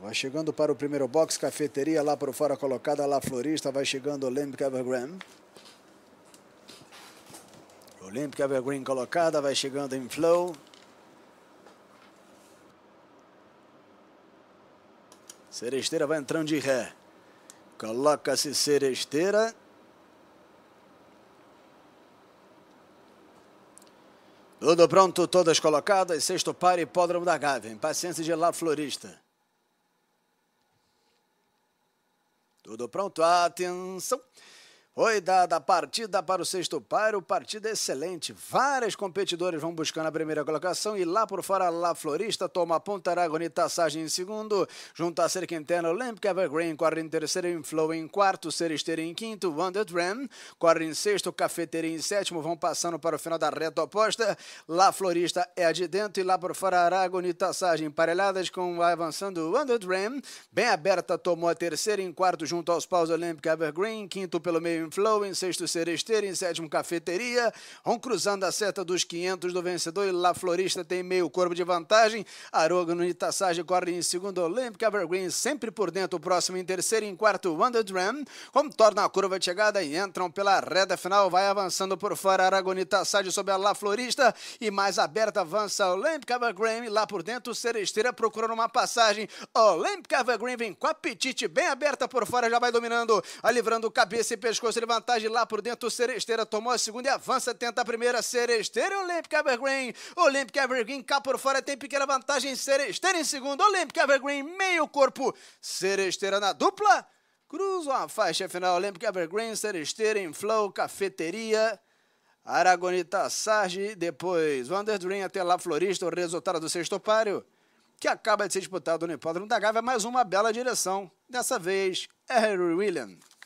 Vai chegando para o primeiro box, cafeteria lá por fora colocada, lá florista, vai chegando Olympic Evergreen. Olympic Evergreen colocada, vai chegando em flow. Seresteira vai entrando de ré. Coloca-se Seresteira. Tudo pronto, todas colocadas. Sexto par, hipódromo da Gávea. Paciência de lá florista. Tudo pronto, atenção! Oi, dada partida para o sexto paro, partida é excelente. Várias competidoras vão buscando a primeira colocação e lá por fora, La Florista toma a ponta, e Tassagem em segundo, junto a Cerca Interna, Olympic Evergreen corre em terceiro, Inflow em quarto, Seresteira em quinto, Wonder Dram corre em sexto, Cafeteira em sétimo, vão passando para o final da reta oposta, La Florista é a de dentro e lá por fora, e Tassagem emparelhadas com avançando Wonder Dram, bem aberta, tomou a terceira em quarto junto aos paus Olympic Evergreen, quinto pelo meio Flow, em sexto Seresteira, em sétimo Cafeteria, Ron cruzando a seta dos 500 do vencedor e La Florista tem meio corpo de vantagem, Arógano e Tassage correm em segundo, Olympic Evergreen sempre por dentro, o próximo em terceiro em quarto Wonder Dram, contorna a curva de chegada e entram pela reta final, vai avançando por fora Aragonita Tassage sobre a La Florista e mais aberta avança Olympic Evergreen lá por dentro Seresteira procurando uma passagem, Olympic Evergreen vem com apetite bem aberta por fora, já vai dominando, a livrando cabeça e pescoço de vantagem lá por dentro. O Seresteira tomou a segunda e avança, tenta a primeira. Seresteira, Olympic Evergreen. Olympic Evergreen cá por fora, tem pequena vantagem. Seresteira em segundo. Olympic Evergreen, meio corpo. Seresteira na dupla. Cruzam a faixa final. Olympic Evergreen, Seresteira em flow, cafeteria. Aragonita Sarge, depois Wander Dream até lá Florista, o resultado do sexto páreo, que acaba de ser disputado no Hipódromo da Gávea, mais uma bela direção, dessa vez Harry Williams.